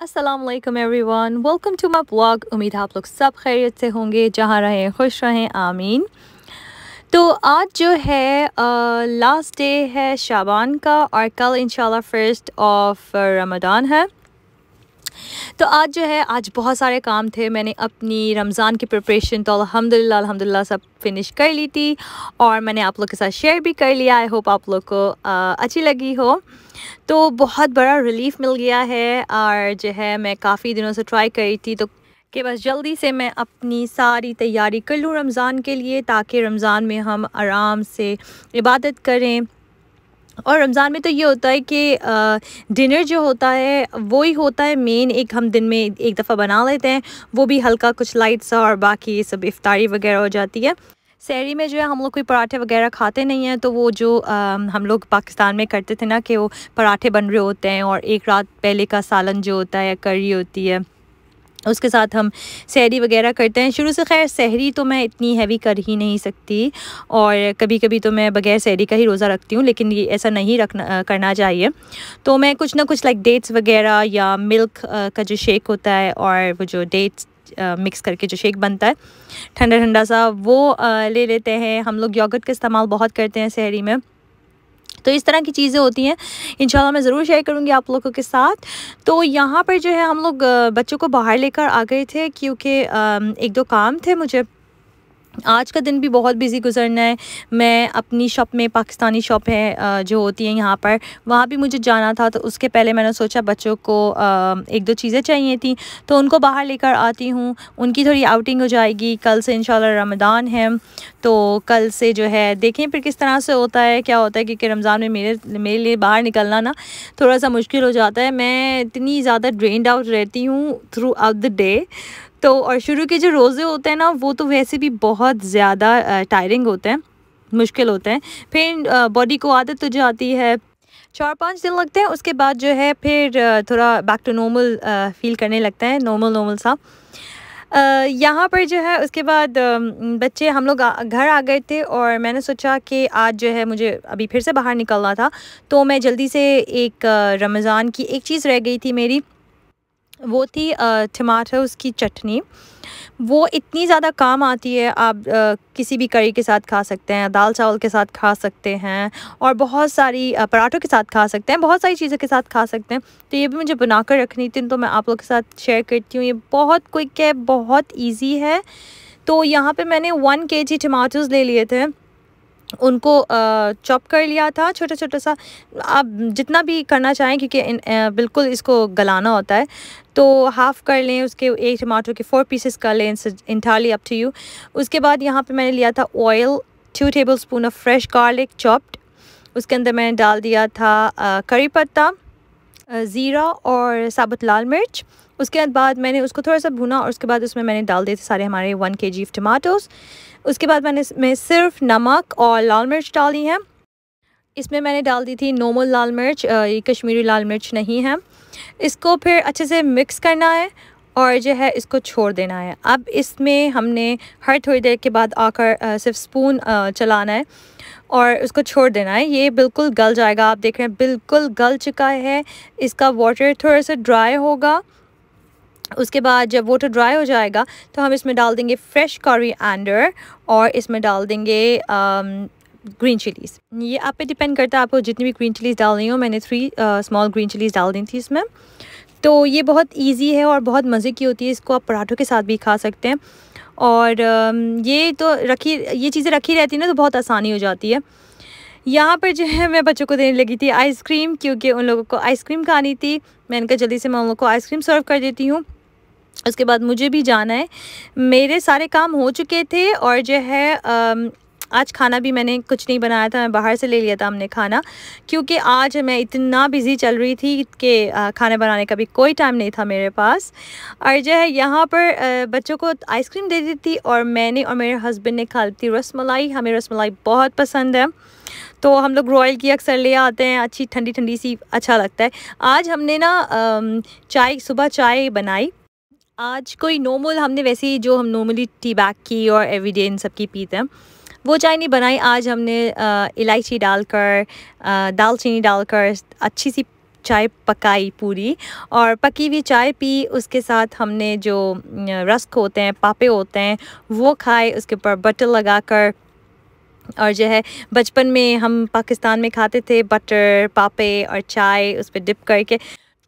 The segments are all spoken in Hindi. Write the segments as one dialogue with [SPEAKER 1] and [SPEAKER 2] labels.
[SPEAKER 1] Aslam everyone welcome to my blog उम्मीद आप लोग सब खैरियत से होंगे जहाँ रहें खुश रहें आमीन तो आज जो है लास्ट uh, डे है शाबान का और कल इनशाला फर्स्ट ऑफ रमदान है तो आज जो है आज बहुत सारे काम थे मैंने अपनी रमज़ान की प्रिपरेशन तो अलहमदिल्ला अलहमदिल्ला सब फिनिश कर ली थी और मैंने आप लोग के साथ शेयर भी कर लिया आई होप आप लोग को आ, अच्छी लगी हो तो बहुत बड़ा रिलीफ मिल गया है और जो है मैं काफ़ी दिनों से ट्राई करी थी तो कि बस जल्दी से मैं अपनी सारी तैयारी कर लूँ रमज़ान के लिए ताकि रमज़ान में हम आराम से इबादत करें और रमज़ान में तो ये होता है कि डिनर जो होता है वो ही होता है मेन एक हम दिन में एक दफ़ा बना लेते हैं वो भी हल्का कुछ लाइट सा और बाकी सब इफ़ारी वगैरह हो जाती है सैरी में जो है हम लोग कोई पराठे वगैरह खाते नहीं हैं तो वो जो आ, हम लोग पाकिस्तान में करते थे ना कि वो पराठे बन रहे होते हैं और एक रात पहले का सालन जो होता है करी होती है उसके साथ हम सहरी वगैरह करते हैं शुरू से खैर सहरी तो मैं इतनी हैवी कर ही नहीं सकती और कभी कभी तो मैं बगैर सहरी का ही रोज़ा रखती हूँ लेकिन ये ऐसा नहीं रखना करना चाहिए तो मैं कुछ ना कुछ लाइक डेट्स वगैरह या मिल्क का जो शेक होता है और वो जो डेट्स मिक्स करके जो शेक बनता है ठंडा ठंडा सा वो ले लेते हैं हम लोग योगर्ट का इस्तेमाल बहुत करते हैं सहरी में तो इस तरह की चीज़ें होती हैं इन मैं ज़रूर शेयर करूँगी आप लोगों के साथ तो यहाँ पर जो है हम लोग बच्चों को बाहर लेकर आ गए थे क्योंकि एक दो काम थे मुझे आज का दिन भी बहुत बिज़ी गुजरना है मैं अपनी शॉप में पाकिस्तानी शॉप है जो होती है यहाँ पर वहाँ भी मुझे जाना था तो उसके पहले मैंने सोचा बच्चों को एक दो चीज़ें चाहिए थी तो उनको बाहर लेकर आती हूँ उनकी थोड़ी आउटिंग हो जाएगी कल से इंशाल्लाह रमदान है तो कल से जो है देखें फिर किस तरह से होता है क्या होता है क्योंकि रमज़ान में मेरे मेरे लिए बाहर निकलना ना थोड़ा सा मुश्किल हो जाता है मैं इतनी ज़्यादा ड्रेंड आउट रहती हूँ थ्रू आउट द डे तो और शुरू के जो रोज़े होते हैं ना वो तो वैसे भी बहुत ज़्यादा टायरिंग होते हैं मुश्किल होते हैं फिर बॉडी को आदत हो तो जाती है चार पाँच दिन लगते हैं उसके बाद जो है फिर थोड़ा बैक टू नॉर्मल फील करने लगता है नॉर्मल नॉर्मल सा यहाँ पर जो है उसके बाद बच्चे हम लोग घर आ गए थे और मैंने सोचा कि आज जो है मुझे अभी फिर से बाहर निकलना था तो मैं जल्दी से एक रमज़ान की एक चीज़ रह गई थी मेरी वो थी टमाटोज़ की चटनी वो इतनी ज़्यादा काम आती है आप आ, किसी भी करी के साथ खा सकते हैं दाल चावल के साथ खा सकते हैं और बहुत सारी पराठों के साथ खा सकते हैं बहुत सारी चीज़ों के साथ खा सकते हैं तो ये भी मुझे बना कर रखनी थी तो मैं आप लोग के साथ शेयर करती हूँ ये बहुत क्विक है बहुत ईजी है तो यहाँ पर मैंने वन के जी ले लिए थे उनको चॉप कर लिया था छोटा छोटा सा आप जितना भी करना चाहें क्योंकि इन, बिल्कुल इसको गलाना होता है तो हाफ़ कर लें उसके एक टमाटर के फोर पीसेस कर लें इंटाली अप टू यू उसके बाद यहाँ पे मैंने लिया था oil two tablespoon of fresh garlic chopped उसके अंदर मैंने डाल दिया था करी पत्ता ज़ीरा और साबुत लाल मिर्च उसके बाद मैंने उसको थोड़ा सा भुना और उसके बाद उसमें मैंने डाल दिए थे सारे हमारे वन के जी टमाटोज उसके बाद मैंने इसमें सिर्फ नमक और लाल मिर्च डाली है इसमें मैंने डाल दी थी नॉर्मल लाल मिर्च ये कश्मीरी लाल मिर्च नहीं है इसको फिर अच्छे से मिक्स करना है और जो है इसको छोड़ देना है अब इसमें हमने हर थोड़ी देर के बाद आकर सिर्फ स्पून चलाना है और उसको छोड़ देना है ये बिल्कुल गल जाएगा आप देख रहे हैं बिल्कुल गल चुका है इसका वाटर थोड़ा सा ड्राई होगा उसके बाद जब वोटर ड्राई हो जाएगा तो हम इसमें डाल देंगे फ्रेश कॉरी एंडर और इसमें डाल देंगे ग्रीन um, चिलीज़ ये आप पे डिपेंड करता है आपको जितनी भी ग्रीन चिलीज़ डालनी हो मैंने थ्री स्मॉल ग्रीन चिलीज़ डाल दी थी इसमें तो ये बहुत इजी है और बहुत मज़े की होती है इसको आप पराठों के साथ भी खा सकते हैं और um, ये तो रखी ये चीज़ें रखी रहती हैं ना तो बहुत आसानी हो जाती है यहाँ पर जो है मैं बच्चों को देने लगी थी आइसक्रीम क्योंकि उन लोगों को आइसक्रीम खानी थी मैंने कहा जल्दी से मैं उन लोगों को आइसक्रीम सर्व कर देती हूँ उसके बाद मुझे भी जाना है मेरे सारे काम हो चुके थे और जो है आज खाना भी मैंने कुछ नहीं बनाया था मैं बाहर से ले लिया था हमने खाना क्योंकि आज मैं इतना बिज़ी चल रही थी कि खाना बनाने का भी कोई टाइम नहीं था मेरे पास और जो है यहाँ पर बच्चों को आइसक्रीम दे दी थी और मैंने और मेरे हस्बैंड ने खा ली थी रसमलाई हमें रसमलाई बहुत पसंद है तो हम लोग रॉयल की अक्सर ले आते हैं अच्छी ठंडी ठंडी सी अच्छा लगता है आज हमने ना चाय सुबह चाय बनाई आज कोई नॉर्मल हमने वैसे ही जो हम नॉर्मली टी बैग की और एवरीडे इन सब की पीते हैं वो चाय नहीं बनाई आज हमने इलायची डालकर दालचीनी डालकर अच्छी सी चाय पकाई पूरी और पकी हुई चाय पी उसके साथ हमने जो रस्क होते हैं पापे होते हैं वो खाए उसके ऊपर बटर लगा कर और जो है बचपन में हम पाकिस्तान में खाते थे बटर पापे और चाय उस पर डिप करके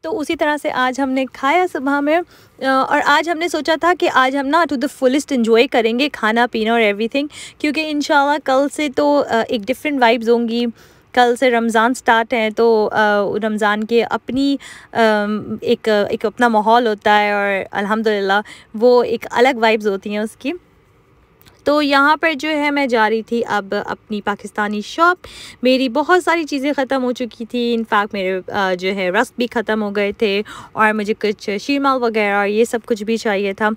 [SPEAKER 1] तो उसी तरह से आज हमने खाया सुबह में और आज हमने सोचा था कि आज हम ना टू द फुलेस्ट इन्जॉय करेंगे खाना पीना और एवरीथिंग क्योंकि इन कल से तो एक डिफरेंट वाइब्स होंगी कल से रमज़ान स्टार्ट है तो रमज़ान के अपनी एक एक अपना माहौल होता है और अल्हम्दुलिल्लाह वो एक अलग वाइब्स होती हैं उसकी तो यहाँ पर जो है मैं जा रही थी अब अपनी पाकिस्तानी शॉप मेरी बहुत सारी चीज़ें ख़त्म हो चुकी थी इनफैक्ट मेरे जो है रस्क भी ख़त्म हो गए थे और मुझे कुछ शीरमाल वगैरह ये सब कुछ भी चाहिए था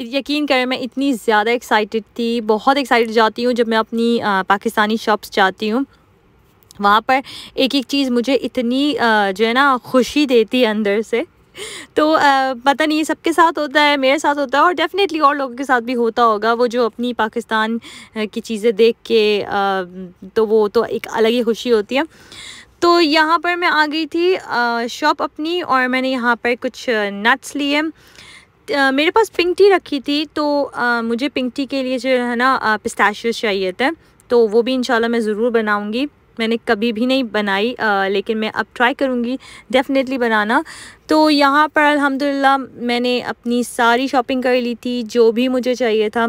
[SPEAKER 1] यकीन करें मैं इतनी ज़्यादा एक्साइटेड थी बहुत एक्साइटेड जाती हूँ जब मैं अपनी पाकिस्तानी शॉप्स जाती हूँ वहाँ पर एक एक चीज़ मुझे इतनी जो है ना खुशी देती है अंदर से तो आ, पता नहीं सबके साथ होता है मेरे साथ होता है और डेफ़िनेटली और लोगों के साथ भी होता होगा वो जो अपनी पाकिस्तान की चीज़ें देख के आ, तो वो तो एक अलग ही खुशी होती है तो यहाँ पर मैं आ गई थी शॉप अपनी और मैंने यहाँ पर कुछ नट्स लिए मेरे पास पिंक टी रखी थी तो आ, मुझे पिंक टी के लिए जो है ना पिस्ताशियस चाहिए थे तो वो भी इंशाल्लाह मैं ज़रूर बनाऊँगी मैंने कभी भी नहीं बनाई आ, लेकिन मैं अब ट्राई करूँगी डेफ़िनेटली बनाना तो यहाँ पर अल्हम्दुलिल्लाह मैंने अपनी सारी शॉपिंग कर ली थी जो भी मुझे चाहिए था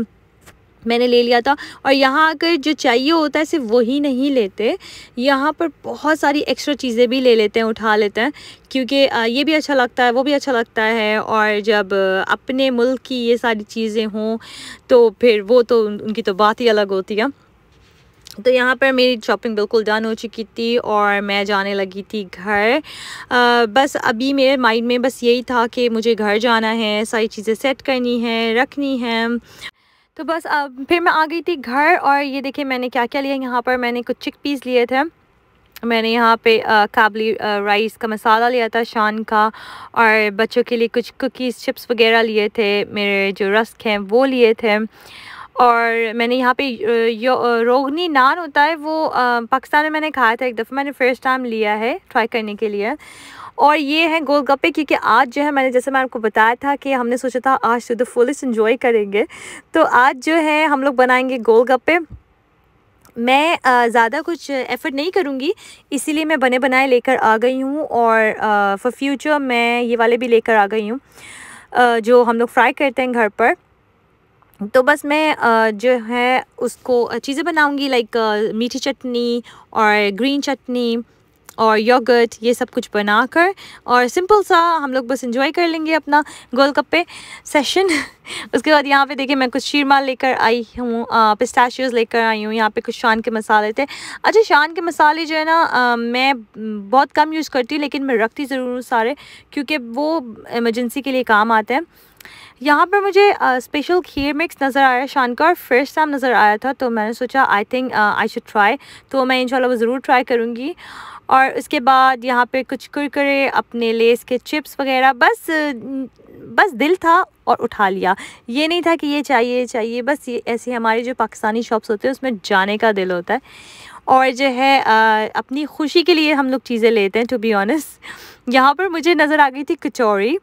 [SPEAKER 1] मैंने ले लिया था और यहाँ आकर जो चाहिए होता है सिर्फ वही नहीं लेते यहाँ पर बहुत सारी एक्स्ट्रा चीज़ें भी ले लेते हैं उठा लेते हैं क्योंकि ये भी अच्छा लगता है वो भी अच्छा लगता है और जब अपने मुल्क की ये सारी चीज़ें हों तो फिर वो तो उनकी तो बात ही अलग होती है तो यहाँ पर मेरी शॉपिंग बिल्कुल डन हो चुकी थी और मैं जाने लगी थी घर आ, बस अभी मेरे माइंड में बस यही था कि मुझे घर जाना है सारी चीज़ें सेट करनी है रखनी है तो बस अब फिर मैं आ गई थी घर और ये देखिए मैंने क्या क्या लिया यहाँ पर मैंने कुछ चिक पीस लिए थे मैंने यहाँ पे काबली राइस का मसाला लिया था शान का और बच्चों के लिए कुछ कुकीज़ चिप्स वगैरह लिए थे मेरे जो रस्क हैं वो लिए थे और मैंने यहाँ पे रोगनी नान होता है वो पाकिस्तान में मैंने खाया था एक दफ़ा मैंने फ़र्स्ट टाइम लिया है ट्राई करने के लिए और ये है गोलगप्पे क्योंकि आज जो है मैंने जैसे मैं आपको बताया था कि हमने सोचा था आज टू द फुलेस्ट इन्जॉय करेंगे तो आज जो है हम लोग बनाएंगे गोलगप्पे मैं ज़्यादा कुछ एफ़र्ट नहीं करूँगी इसीलिए मैं बने बनाए लेकर आ गई हूँ और फॉर फ्यूचर मैं ये वाले भी लेकर आ गई हूँ जो हम लोग फ्राई करते हैं घर पर तो बस मैं जो है उसको चीज़ें बनाऊंगी लाइक मीठी चटनी और ग्रीन चटनी और योगर्ट ये सब कुछ बनाकर और सिंपल सा हम लोग बस इंजॉय कर लेंगे अपना गोलगप्पे सेशन उसके बाद यहाँ पे देखिए मैं कुछ शीरमा लेकर आई हूँ पिस्ताशियोज़ लेकर आई हूँ यहाँ पे कुछ शान के मसाले थे अच्छा शान के मसाले जो है ना आ, मैं बहुत कम यूज़ करती हूँ लेकिन मैं रखती ज़रूर हूँ सारे क्योंकि वो इमरजेंसी के लिए काम आते हैं यहाँ पर मुझे आ, स्पेशल खीर मिक्स नज़र आया शान का और फ्रेश टाइम नज़र आया था तो मैंने सोचा I think I should try तो मैं इन वो ज़रूर ट्राई करूँगी और उसके बाद यहाँ पे कुछ कुरकुरे अपने लेस के चिप्स वगैरह बस बस दिल था और उठा लिया ये नहीं था कि ये चाहिए चाहिए बस ये ऐसे हमारे जो पाकिस्तानी शॉप्स होते हैं उसमें जाने का दिल होता है और जो है आ, अपनी खुशी के लिए हम लोग चीज़ें लेते हैं टू बी ऑनेस्ट यहाँ पर मुझे नज़र आ गई थी कचौड़ी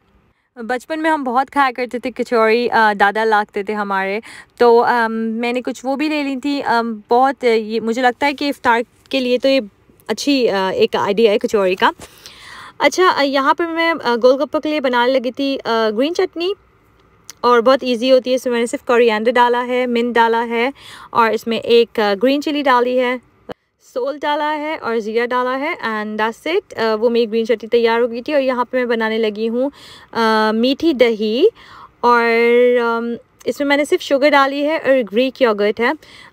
[SPEAKER 1] बचपन में हम बहुत खाया करते थे कचौड़ी दादा लागते थे हमारे तो आ, मैंने कुछ वो भी ले ली थी आ, बहुत ये मुझे लगता है कि इफ्तार के लिए तो ये अच्छी एक आइडिया है कचौड़ी का अच्छा यहाँ पर मैं गोलगप्पा के लिए बनाने लगी थी ग्रीन चटनी और बहुत इजी होती है इसमें मैंने सिर्फ कोरिएंडर डाला है मिंट डाला है और इसमें एक ग्रीन चिली डाली है सोल डाला है और ज़ीरा डाला है एंड दैट्स इट वो मेरी ग्रीन चटनी तैयार हो गई थी और यहाँ पे मैं बनाने लगी हूँ मीठी दही और इसमें मैंने सिर्फ शुगर डाली है और ग्रीक योगर्ट है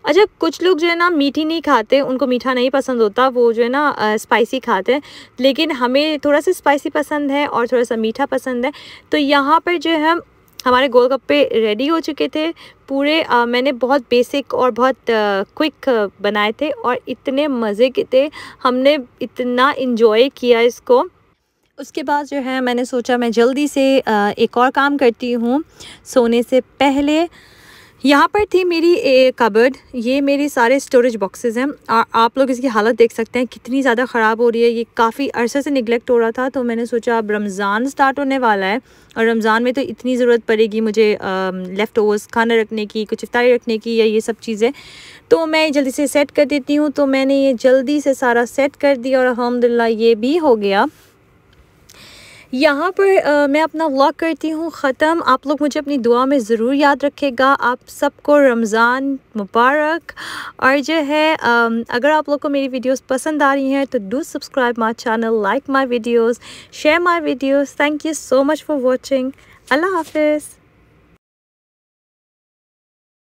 [SPEAKER 1] अच्छा कुछ लोग जो है ना मीठी नहीं खाते उनको मीठा नहीं पसंद होता वो जो है ना स्पाइसी खाते हैं लेकिन हमें थोड़ा सा स्पाइसी पसंद है और थोड़ा सा मीठा पसंद है तो यहाँ पर जो है हमारे गोलगप्पे रेडी हो चुके थे पूरे आ, मैंने बहुत बेसिक और बहुत आ, क्विक बनाए थे और इतने मज़े के थे हमने इतना इन्जॉय किया इसको उसके बाद जो है मैंने सोचा मैं जल्दी से एक और काम करती हूँ सोने से पहले यहाँ पर थी मेरी कबर्ड ये मेरे सारे स्टोरेज बॉक्सेस हैं और आप लोग इसकी हालत देख सकते हैं कितनी ज़्यादा ख़राब हो रही है ये काफ़ी अरसे से निगलेक्ट हो रहा था तो मैंने सोचा अब रमज़ान स्टार्ट होने वाला है और रमज़ान में तो इतनी ज़रूरत पड़ेगी मुझे लेफ़्ट ओवर्स खाना रखने की कुछ इफ्तारी रखने की या ये सब चीज़ें तो मैं जल्दी से सेट कर देती हूँ तो मैंने ये जल्दी से सारा सेट कर दिया और अलहमदिल्ला ये भी हो गया यहाँ पर आ, मैं अपना व्लॉग करती हूँ ख़त्म आप लोग मुझे अपनी दुआ में ज़रूर याद रखेगा आप सबको रमज़ान मुबारक और जो है आ, अगर आप लोग को मेरी वीडियोस पसंद आ रही हैं तो do subscribe my channel like my videos share my videos thank you so much for watching अल्लाह हाफिज़